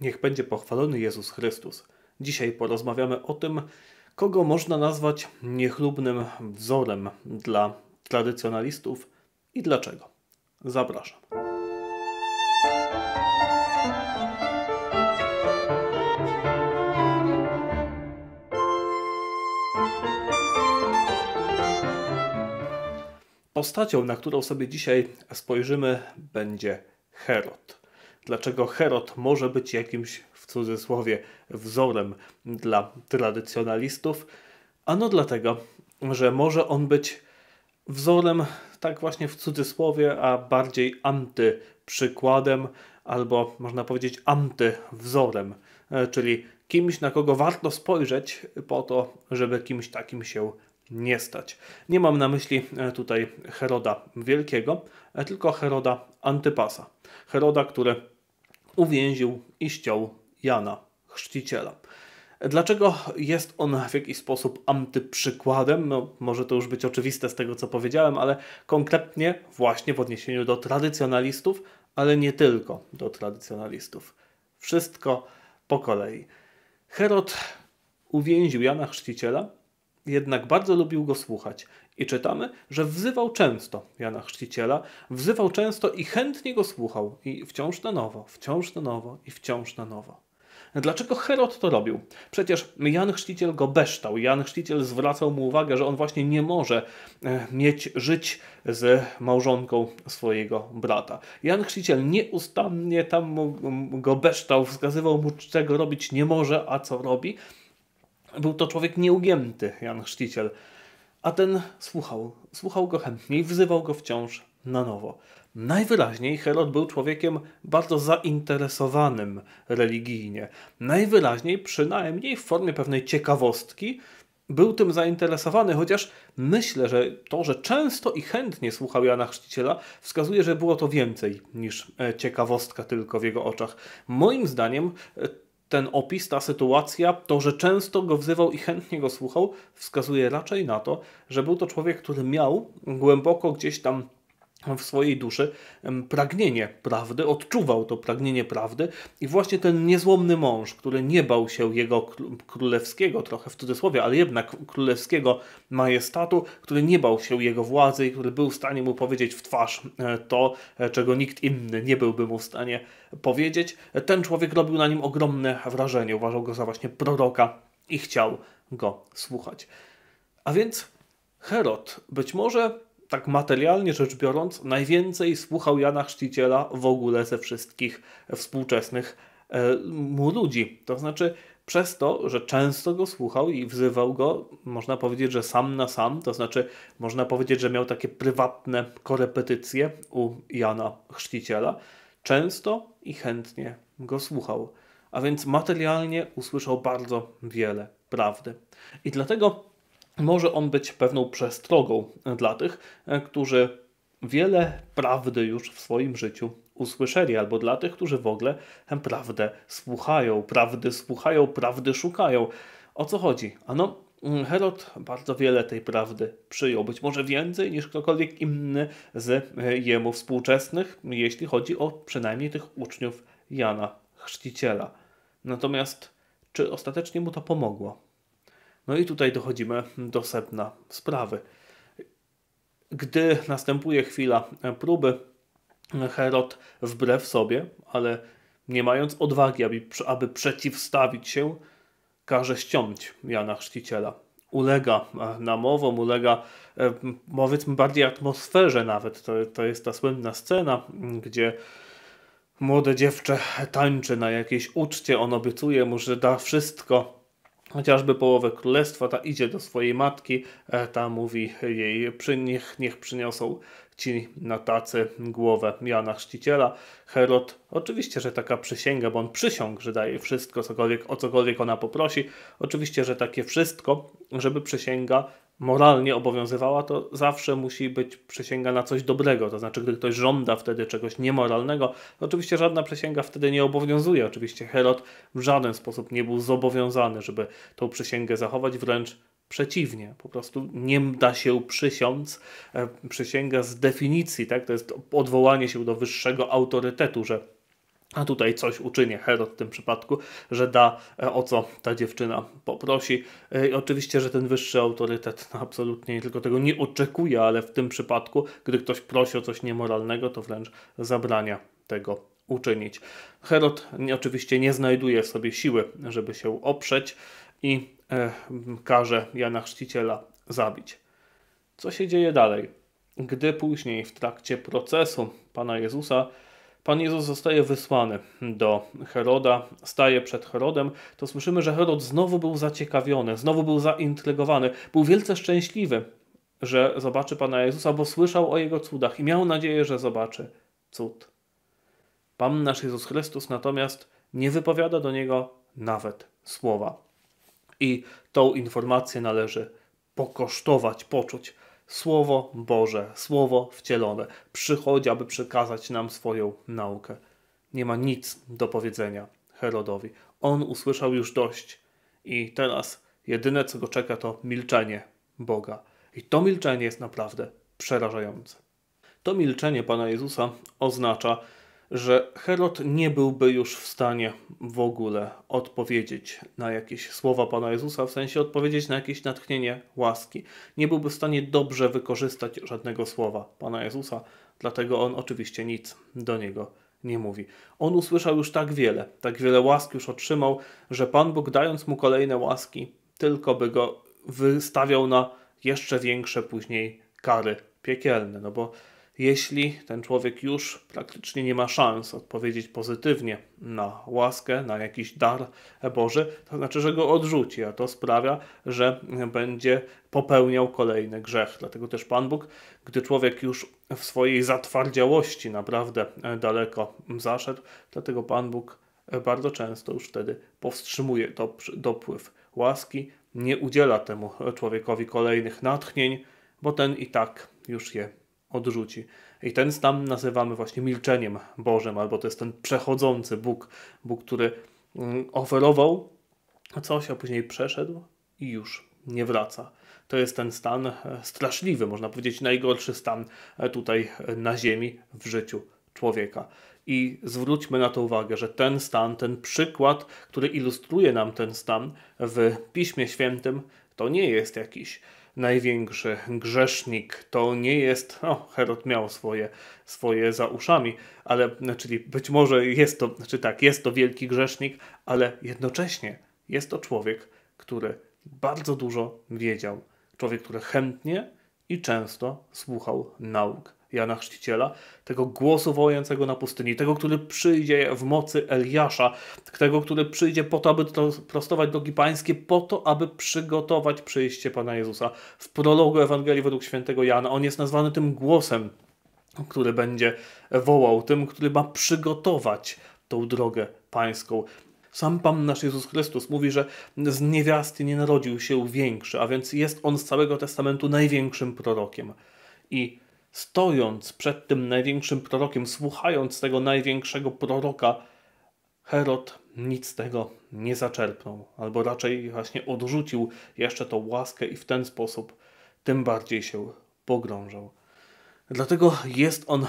Niech będzie pochwalony Jezus Chrystus. Dzisiaj porozmawiamy o tym, kogo można nazwać niechlubnym wzorem dla tradycjonalistów i dlaczego. Zapraszam. Postacią, na którą sobie dzisiaj spojrzymy, będzie Herod dlaczego Herod może być jakimś w cudzysłowie wzorem dla tradycjonalistów. Ano dlatego, że może on być wzorem, tak właśnie w cudzysłowie, a bardziej antyprzykładem, albo można powiedzieć antywzorem, e, czyli kimś, na kogo warto spojrzeć po to, żeby kimś takim się nie stać. Nie mam na myśli e, tutaj Heroda Wielkiego, e, tylko Heroda Antypasa. Heroda, który uwięził i ściął Jana Chrzciciela. Dlaczego jest on w jakiś sposób antyprzykładem? No, może to już być oczywiste z tego, co powiedziałem, ale konkretnie właśnie w odniesieniu do tradycjonalistów, ale nie tylko do tradycjonalistów. Wszystko po kolei. Herod uwięził Jana Chrzciciela, jednak bardzo lubił go słuchać. I czytamy, że wzywał często Jana Chrzciciela, wzywał często i chętnie go słuchał. I wciąż na nowo, wciąż na nowo i wciąż na nowo. Dlaczego Herod to robił? Przecież Jan Chrzciciel go beształ. Jan Chrzciciel zwracał mu uwagę, że on właśnie nie może e, mieć żyć z małżonką swojego brata. Jan Chrzciciel nieustannie tam go beształ, wskazywał mu, czego robić nie może, a co robi. Był to człowiek nieugięty, Jan Chrzciciel, a ten słuchał, słuchał go chętnie i wzywał go wciąż na nowo. Najwyraźniej Herod był człowiekiem bardzo zainteresowanym religijnie. Najwyraźniej, przynajmniej w formie pewnej ciekawostki, był tym zainteresowany, chociaż myślę, że to, że często i chętnie słuchał Jana Chrzciciela, wskazuje, że było to więcej niż e, ciekawostka tylko w jego oczach. Moim zdaniem e, ten opis, ta sytuacja, to, że często go wzywał i chętnie go słuchał, wskazuje raczej na to, że był to człowiek, który miał głęboko gdzieś tam w swojej duszy pragnienie prawdy, odczuwał to pragnienie prawdy i właśnie ten niezłomny mąż, który nie bał się jego królewskiego, trochę w cudzysłowie, ale jednak królewskiego majestatu, który nie bał się jego władzy i który był w stanie mu powiedzieć w twarz e, to, e, czego nikt inny nie byłby mu w stanie powiedzieć, ten człowiek robił na nim ogromne wrażenie, uważał go za właśnie proroka i chciał go słuchać. A więc Herod być może tak materialnie rzecz biorąc, najwięcej słuchał Jana Chrzciciela w ogóle ze wszystkich współczesnych e, mu ludzi. To znaczy, przez to, że często go słuchał i wzywał go, można powiedzieć, że sam na sam, to znaczy, można powiedzieć, że miał takie prywatne korepetycje u Jana Chrzciciela, często i chętnie go słuchał. A więc materialnie usłyszał bardzo wiele prawdy. I dlatego może on być pewną przestrogą e, dla tych, e, którzy wiele prawdy już w swoim życiu usłyszeli, albo dla tych, którzy w ogóle e, prawdę słuchają, prawdy słuchają, prawdy szukają. O co chodzi? Ano, mm, Herod bardzo wiele tej prawdy przyjął, być może więcej niż ktokolwiek inny z jemu współczesnych, jeśli chodzi o przynajmniej tych uczniów Jana Chrzciciela. Natomiast czy ostatecznie mu to pomogło? No i tutaj dochodzimy do sedna sprawy. Gdy następuje chwila próby, Herod wbrew sobie, ale nie mając odwagi, aby, aby przeciwstawić się, każe ściąć Jana Chrzciciela. Ulega e, namowom, ulega e, powiedzmy bardziej atmosferze nawet. To, to jest ta słynna scena, gdzie młode dziewczę tańczy na jakiejś uczcie, on obiecuje mu, że da wszystko, chociażby połowę królestwa, ta idzie do swojej matki, e, ta mówi jej, niech, niech przyniosą czci na tacy głowę Jana Chrzciciela. Herod, oczywiście, że taka przysięga, bo on przysiągł, że daje wszystko, cokolwiek, o cokolwiek ona poprosi. Oczywiście, że takie wszystko, żeby przysięga moralnie obowiązywała, to zawsze musi być przysięga na coś dobrego. To znaczy, gdy ktoś żąda wtedy czegoś niemoralnego, oczywiście żadna przysięga wtedy nie obowiązuje. Oczywiście Herod w żaden sposób nie był zobowiązany, żeby tą przysięgę zachować, wręcz Przeciwnie, po prostu nie da się przysiąc, e, przysięga z definicji, tak? to jest odwołanie się do wyższego autorytetu, że a tutaj coś uczynię, Herod w tym przypadku, że da e, o co ta dziewczyna poprosi. E, I oczywiście, że ten wyższy autorytet no absolutnie tylko tego nie oczekuje, ale w tym przypadku, gdy ktoś prosi o coś niemoralnego, to wręcz zabrania tego uczynić. Herod oczywiście nie znajduje w sobie siły, żeby się oprzeć i e, każe Jana Chrzciciela zabić. Co się dzieje dalej? Gdy później w trakcie procesu Pana Jezusa Pan Jezus zostaje wysłany do Heroda, staje przed Herodem, to słyszymy, że Herod znowu był zaciekawiony, znowu był zaintrygowany, był wielce szczęśliwy, że zobaczy Pana Jezusa, bo słyszał o Jego cudach i miał nadzieję, że zobaczy cud. Pan nasz Jezus Chrystus natomiast nie wypowiada do Niego nawet słowa. I tą informację należy pokosztować, poczuć. Słowo Boże, Słowo wcielone, przychodzi, aby przekazać nam swoją naukę. Nie ma nic do powiedzenia Herodowi. On usłyszał już dość i teraz jedyne, co go czeka, to milczenie Boga. I to milczenie jest naprawdę przerażające. To milczenie Pana Jezusa oznacza, że Herod nie byłby już w stanie w ogóle odpowiedzieć na jakieś słowa Pana Jezusa, w sensie odpowiedzieć na jakieś natchnienie łaski. Nie byłby w stanie dobrze wykorzystać żadnego słowa Pana Jezusa, dlatego on oczywiście nic do niego nie mówi. On usłyszał już tak wiele, tak wiele łask już otrzymał, że Pan Bóg dając mu kolejne łaski, tylko by go wystawiał na jeszcze większe później kary piekielne, no bo jeśli ten człowiek już praktycznie nie ma szans odpowiedzieć pozytywnie na łaskę, na jakiś dar Boży, to znaczy, że go odrzuci, a to sprawia, że będzie popełniał kolejny grzech. Dlatego też Pan Bóg, gdy człowiek już w swojej zatwardziałości naprawdę daleko zaszedł, dlatego Pan Bóg bardzo często już wtedy powstrzymuje dopływ łaski, nie udziela temu człowiekowi kolejnych natchnień, bo ten i tak już je odrzuci. I ten stan nazywamy właśnie milczeniem Bożym, albo to jest ten przechodzący Bóg, Bóg, który mm, oferował coś, a później przeszedł i już nie wraca. To jest ten stan e, straszliwy, można powiedzieć najgorszy stan e, tutaj e, na ziemi w życiu człowieka. I zwróćmy na to uwagę, że ten stan, ten przykład, który ilustruje nam ten stan w Piśmie Świętym, to nie jest jakiś największy grzesznik. To nie jest, no Herod miał swoje, swoje za uszami, ale czyli być może jest to, czy znaczy tak, jest to wielki grzesznik, ale jednocześnie jest to człowiek, który bardzo dużo wiedział. Człowiek, który chętnie i często słuchał nauk Jana Chrzciciela, tego głosu wołającego na pustyni, tego, który przyjdzie w mocy Eliasza, tego, który przyjdzie po to, aby prostować drogi pańskie, po to, aby przygotować przyjście Pana Jezusa. W prologu Ewangelii według świętego Jana on jest nazwany tym głosem, który będzie wołał, tym, który ma przygotować tą drogę pańską. Sam Pan nasz Jezus Chrystus mówi, że z niewiasty nie narodził się większy, a więc jest on z całego testamentu największym prorokiem. I stojąc przed tym największym prorokiem, słuchając tego największego proroka, Herod nic z tego nie zaczerpnął, albo raczej właśnie odrzucił jeszcze tą łaskę i w ten sposób tym bardziej się pogrążał. Dlatego jest on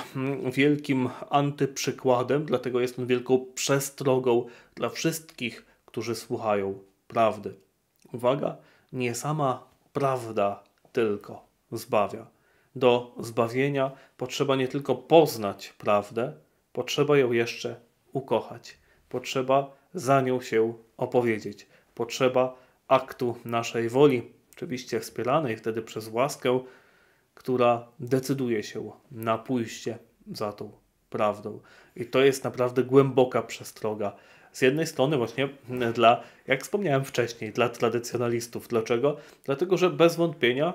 wielkim antyprzykładem, dlatego jest on wielką przestrogą dla wszystkich, którzy słuchają prawdy. Uwaga, nie sama prawda tylko zbawia do zbawienia potrzeba nie tylko poznać prawdę, potrzeba ją jeszcze ukochać, potrzeba za nią się opowiedzieć, potrzeba aktu naszej woli, oczywiście wspieranej wtedy przez łaskę, która decyduje się na pójście za tą prawdą. I to jest naprawdę głęboka przestroga. Z jednej strony właśnie dla, jak wspomniałem wcześniej, dla tradycjonalistów. Dlaczego? Dlatego, że bez wątpienia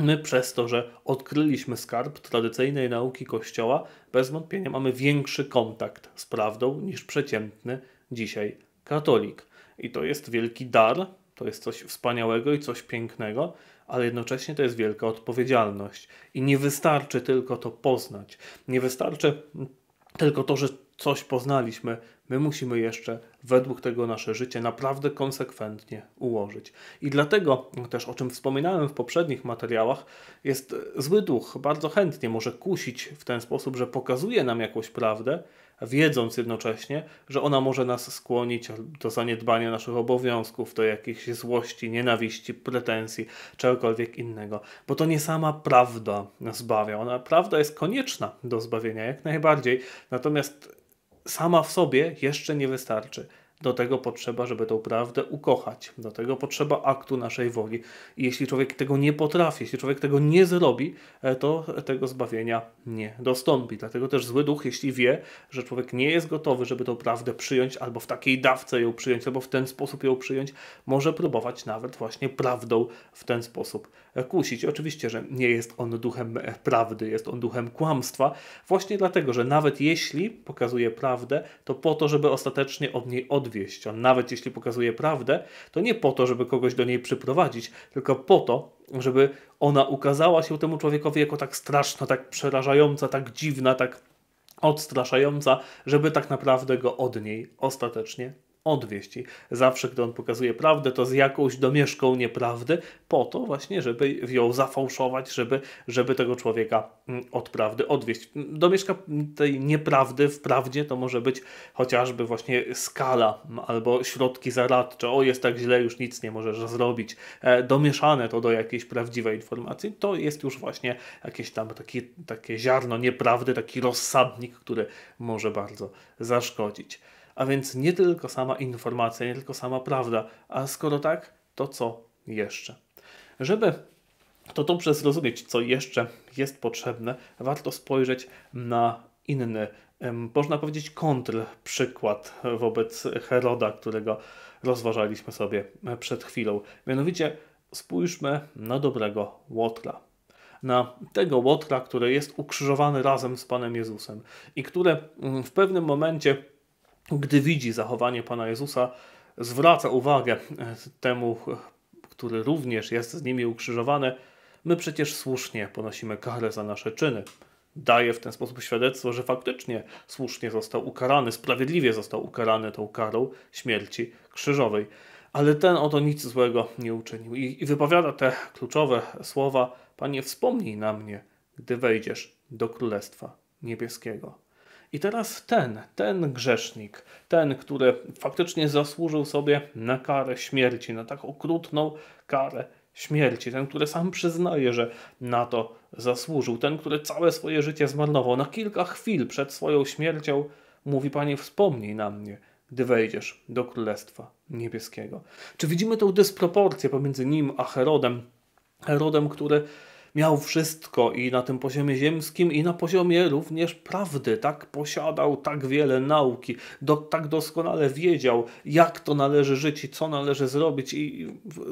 My przez to, że odkryliśmy skarb tradycyjnej nauki Kościoła, bez wątpienia mamy większy kontakt z prawdą niż przeciętny dzisiaj katolik. I to jest wielki dar, to jest coś wspaniałego i coś pięknego, ale jednocześnie to jest wielka odpowiedzialność. I nie wystarczy tylko to poznać. Nie wystarczy tylko to, że coś poznaliśmy, my musimy jeszcze według tego nasze życie naprawdę konsekwentnie ułożyć. I dlatego też, o czym wspominałem w poprzednich materiałach, jest zły duch, bardzo chętnie może kusić w ten sposób, że pokazuje nam jakąś prawdę, wiedząc jednocześnie, że ona może nas skłonić do zaniedbania naszych obowiązków, do jakichś złości, nienawiści, pretensji, czegokolwiek innego. Bo to nie sama prawda zbawia. Ona prawda jest konieczna do zbawienia, jak najbardziej. Natomiast sama w sobie jeszcze nie wystarczy. Do tego potrzeba, żeby tą prawdę ukochać. Do tego potrzeba aktu naszej woli. I jeśli człowiek tego nie potrafi, jeśli człowiek tego nie zrobi, e, to tego zbawienia nie dostąpi. Dlatego też zły duch, jeśli wie, że człowiek nie jest gotowy, żeby tą prawdę przyjąć, albo w takiej dawce ją przyjąć, albo w ten sposób ją przyjąć, może próbować nawet właśnie prawdą w ten sposób kusić. Oczywiście, że nie jest on duchem prawdy, jest on duchem kłamstwa, właśnie dlatego, że nawet jeśli pokazuje prawdę, to po to, żeby ostatecznie od niej odwieść. A nawet jeśli pokazuje prawdę, to nie po to, żeby kogoś do niej przyprowadzić, tylko po to, żeby ona ukazała się temu człowiekowi jako tak straszna, tak przerażająca, tak dziwna, tak odstraszająca, żeby tak naprawdę go od niej ostatecznie odwieść. I zawsze, gdy on pokazuje prawdę, to z jakąś domieszką nieprawdy, po to właśnie, żeby ją zafałszować, żeby, żeby tego człowieka mm, od prawdy odwieść. Domieszka tej nieprawdy w prawdzie to może być chociażby właśnie skala albo środki zaradcze. O, jest tak źle, już nic nie możesz zrobić. E, domieszane to do jakiejś prawdziwej informacji, to jest już właśnie jakieś tam taki, takie ziarno nieprawdy, taki rozsadnik, który może bardzo zaszkodzić. A więc nie tylko sama informacja, nie tylko sama prawda, a skoro tak, to co jeszcze? Żeby to dobrze zrozumieć, co jeszcze jest potrzebne, warto spojrzeć na inny, można powiedzieć, kontr przykład wobec Heroda, którego rozważaliśmy sobie e, przed chwilą. Mianowicie spójrzmy na dobrego Łotra. Na tego Łotra, który jest ukrzyżowany razem z Panem Jezusem i które mm, w pewnym momencie gdy widzi zachowanie Pana Jezusa, zwraca uwagę e, temu, e, który również jest z nimi ukrzyżowany, my przecież słusznie ponosimy karę za nasze czyny. Daje w ten sposób świadectwo, że faktycznie słusznie został ukarany, sprawiedliwie został ukarany tą karą śmierci krzyżowej. Ale ten oto nic złego nie uczynił. I, i wypowiada te kluczowe słowa: Panie, wspomnij na mnie, gdy wejdziesz do Królestwa Niebieskiego. I teraz ten, ten grzesznik, ten, który faktycznie zasłużył sobie na karę śmierci, na tak okrutną karę śmierci, ten, który sam przyznaje, że na to zasłużył, ten, który całe swoje życie zmarnował, na kilka chwil przed swoją śmiercią mówi: Panie, wspomnij na mnie, gdy wejdziesz do Królestwa Niebieskiego. Czy widzimy tę dysproporcję pomiędzy nim a Herodem? Herodem, który miał wszystko i na tym poziomie ziemskim, i na poziomie również prawdy. Tak posiadał tak wiele nauki, do, tak doskonale wiedział, jak to należy żyć i co należy zrobić, i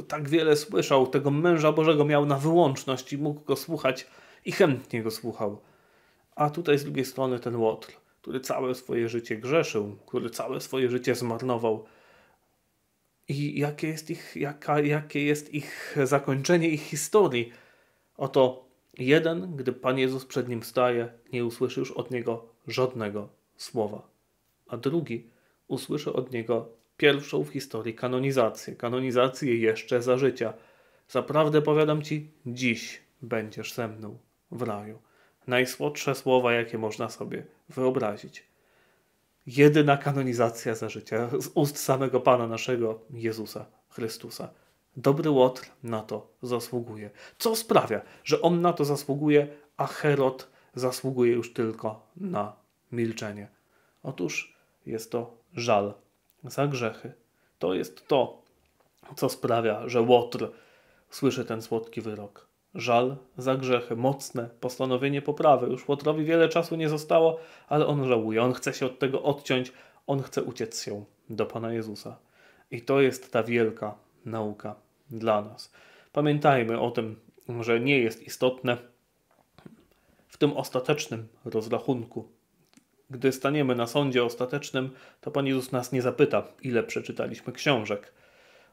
tak wiele słyszał. Tego męża Bożego miał na wyłączność i mógł go słuchać i chętnie go słuchał. A tutaj z drugiej strony ten Łotr, który całe swoje życie grzeszył, który całe swoje życie zmarnował. I jakie jest ich, jaka, jakie jest ich zakończenie ich historii? Oto jeden, gdy Pan Jezus przed nim staje, nie usłyszy już od niego żadnego słowa, a drugi usłyszy od niego pierwszą w historii kanonizację, kanonizację jeszcze za życia. Zaprawdę powiadam ci, dziś będziesz ze mną w raju. Najsłodsze słowa, jakie można sobie wyobrazić. Jedyna kanonizacja za życia z ust samego Pana naszego Jezusa Chrystusa. Dobry Łotr na to zasługuje. Co sprawia, że on na to zasługuje, a Herod zasługuje już tylko na milczenie? Otóż jest to żal za grzechy. To jest to, co sprawia, że Łotr słyszy ten słodki wyrok. Żal za grzechy, mocne postanowienie poprawy. Już Łotrowi wiele czasu nie zostało, ale on żałuje, on chce się od tego odciąć, on chce uciec się do Pana Jezusa. I to jest ta wielka nauka dla nas. Pamiętajmy o tym, że nie jest istotne w tym ostatecznym rozrachunku. Gdy staniemy na sądzie ostatecznym, to Pan Jezus nas nie zapyta, ile przeczytaliśmy książek.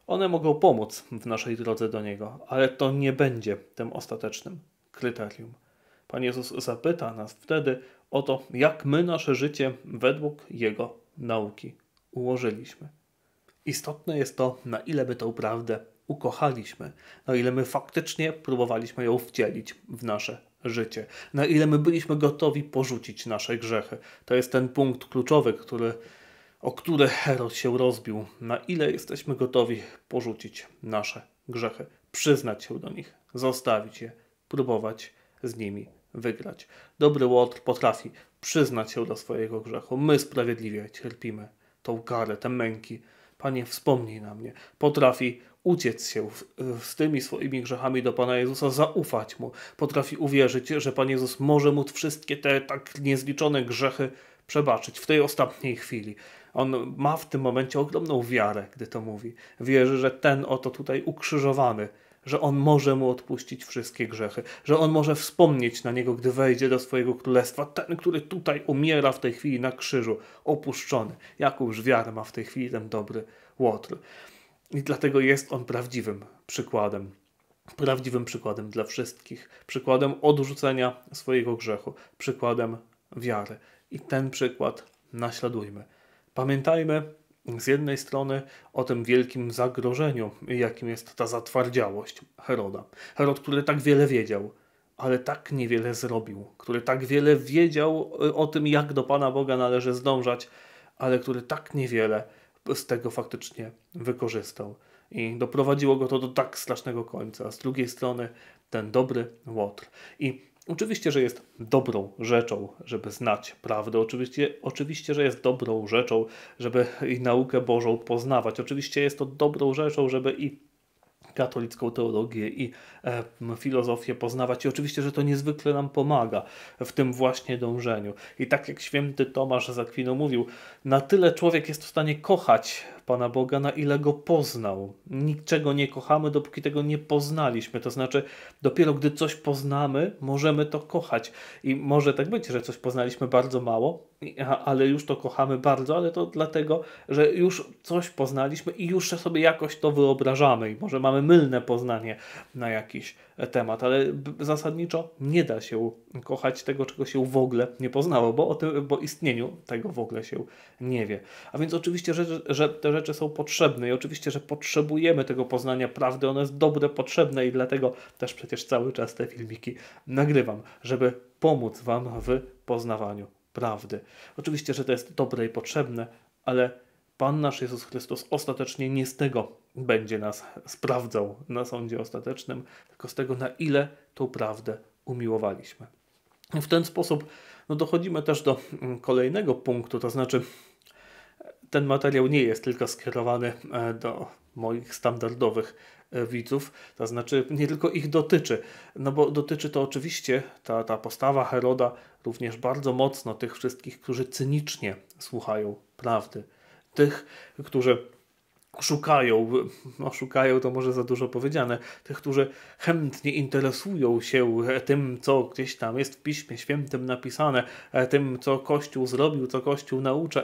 One mogą pomóc w naszej drodze do Niego, ale to nie będzie tym ostatecznym kryterium. Pan Jezus zapyta nas wtedy o to, jak my nasze życie według Jego nauki ułożyliśmy. Istotne jest to, na ile by tą prawdę ukochaliśmy, na ile my faktycznie próbowaliśmy ją wcielić w nasze życie, na ile my byliśmy gotowi porzucić nasze grzechy. To jest ten punkt kluczowy, który, o który Herod się rozbił, na ile jesteśmy gotowi porzucić nasze grzechy, przyznać się do nich, zostawić je, próbować z nimi wygrać. Dobry Łotr potrafi przyznać się do swojego grzechu. My sprawiedliwie cierpimy tą karę, te męki. Panie, wspomnij na mnie. Potrafi uciec się z tymi swoimi grzechami do Pana Jezusa, zaufać Mu. Potrafi uwierzyć, że Pan Jezus może Mu wszystkie te tak niezliczone grzechy przebaczyć w tej ostatniej chwili. On ma w tym momencie ogromną wiarę, gdy to mówi. Wierzy, że ten oto tutaj ukrzyżowany, że on może mu odpuścić wszystkie grzechy, że on może wspomnieć na niego, gdy wejdzie do swojego królestwa, ten, który tutaj umiera w tej chwili na krzyżu, opuszczony. Jakąż wiarę ma w tej chwili ten dobry Łotr. I dlatego jest on prawdziwym przykładem. Prawdziwym przykładem dla wszystkich. Przykładem odrzucenia swojego grzechu. Przykładem wiary. I ten przykład naśladujmy. Pamiętajmy z jednej strony o tym wielkim zagrożeniu, jakim jest ta zatwardziałość Heroda. Herod, który tak wiele wiedział, ale tak niewiele zrobił, który tak wiele wiedział y, o tym, jak do Pana Boga należy zdążać, ale który tak niewiele z tego faktycznie wykorzystał. I doprowadziło go to do tak strasznego końca. A z drugiej strony ten dobry Łotr. I Oczywiście, że jest dobrą rzeczą, żeby znać prawdę. Oczywiście, oczywiście, że jest dobrą rzeczą, żeby i naukę Bożą poznawać. Oczywiście jest to dobrą rzeczą, żeby i katolicką teologię i e, filozofię poznawać. I oczywiście, że to niezwykle nam pomaga w tym właśnie dążeniu. I tak jak święty Tomasz z mówił, na tyle człowiek jest w stanie kochać Pana Boga, na ile go poznał. Niczego nie kochamy, dopóki tego nie poznaliśmy. To znaczy, dopiero gdy coś poznamy, możemy to kochać. I może tak być, że coś poznaliśmy bardzo mało, ale już to kochamy bardzo, ale to dlatego, że już coś poznaliśmy i już sobie jakoś to wyobrażamy. I może mamy mylne poznanie na jakiś temat, ale zasadniczo nie da się kochać tego, czego się w ogóle nie poznało, bo o tym, bo istnieniu tego w ogóle się nie wie. A więc oczywiście, że, że te rzeczy rzeczy są potrzebne i oczywiście, że potrzebujemy tego poznania prawdy, ono jest dobre, potrzebne i dlatego też przecież cały czas te filmiki nagrywam, żeby pomóc Wam w poznawaniu prawdy. Oczywiście, że to jest dobre i potrzebne, ale Pan nasz Jezus Chrystus ostatecznie nie z tego będzie nas sprawdzał na sądzie ostatecznym, tylko z tego, na ile tą prawdę umiłowaliśmy. W ten sposób no, dochodzimy też do mm, kolejnego punktu, to znaczy ten materiał nie jest tylko skierowany e, do moich standardowych e, widzów, to znaczy nie tylko ich dotyczy, no bo dotyczy to oczywiście ta, ta postawa Heroda również bardzo mocno tych wszystkich, którzy cynicznie słuchają prawdy, tych, którzy szukają, no szukają to może za dużo powiedziane, tych, którzy chętnie interesują się e, tym, co gdzieś tam jest w Piśmie Świętym napisane, tym, co Kościół zrobił, co Kościół naucza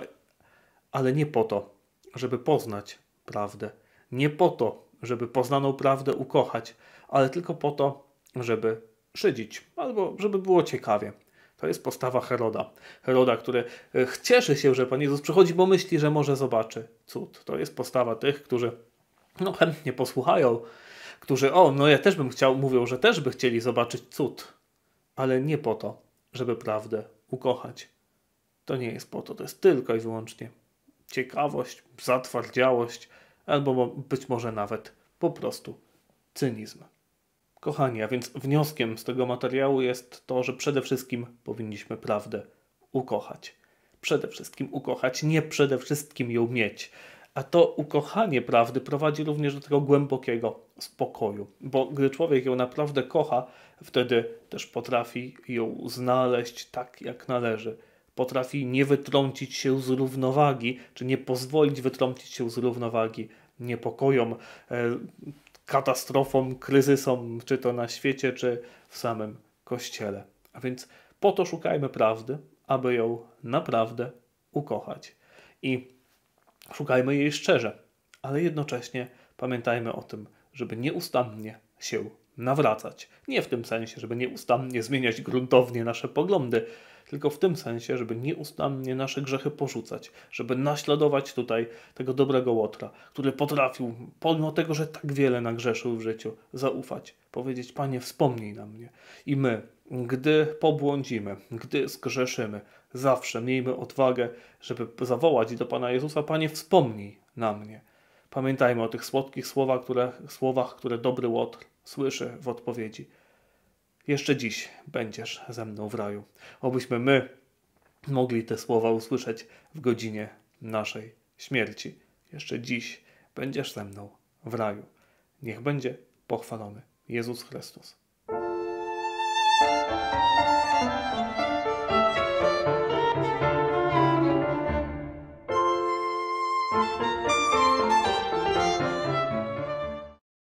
ale nie po to, żeby poznać prawdę. Nie po to, żeby poznaną prawdę ukochać, ale tylko po to, żeby szydzić albo żeby było ciekawie. To jest postawa Heroda. Heroda, który e, cieszy się, że Pan Jezus przychodzi, bo myśli, że może zobaczy cud. To jest postawa tych, którzy no, chętnie posłuchają, którzy o, no ja też bym chciał, mówią, że też by chcieli zobaczyć cud, ale nie po to, żeby prawdę ukochać. To nie jest po to, to jest tylko i wyłącznie ciekawość, zatwardziałość, albo być może nawet po prostu cynizm. Kochani, a więc wnioskiem z tego materiału jest to, że przede wszystkim powinniśmy prawdę ukochać. Przede wszystkim ukochać, nie przede wszystkim ją mieć. A to ukochanie prawdy prowadzi również do tego głębokiego spokoju, bo gdy człowiek ją naprawdę kocha, wtedy też potrafi ją znaleźć tak, jak należy potrafi nie wytrącić się z równowagi, czy nie pozwolić wytrącić się z równowagi niepokojom, e, katastrofom, kryzysom, czy to na świecie, czy w samym kościele. A więc po to szukajmy prawdy, aby ją naprawdę ukochać. I szukajmy jej szczerze, ale jednocześnie pamiętajmy o tym, żeby nieustannie się nawracać. Nie w tym sensie, żeby nieustannie zmieniać gruntownie nasze poglądy, tylko w tym sensie, żeby nieustannie nasze grzechy porzucać, żeby naśladować tutaj tego dobrego Łotra, który potrafił, pomimo tego, że tak wiele nagrzeszył w życiu, zaufać, powiedzieć: Panie, wspomnij na mnie. I my, gdy pobłądzimy, gdy zgrzeszymy, zawsze miejmy odwagę, żeby zawołać do Pana Jezusa: Panie, wspomnij na mnie. Pamiętajmy o tych słodkich słowach, które, słowach, które dobry Łotr Słyszy w odpowiedzi. Jeszcze dziś będziesz ze mną w raju. Obyśmy my mogli te słowa usłyszeć w godzinie naszej śmierci. Jeszcze dziś będziesz ze mną w raju. Niech będzie pochwalony Jezus Chrystus.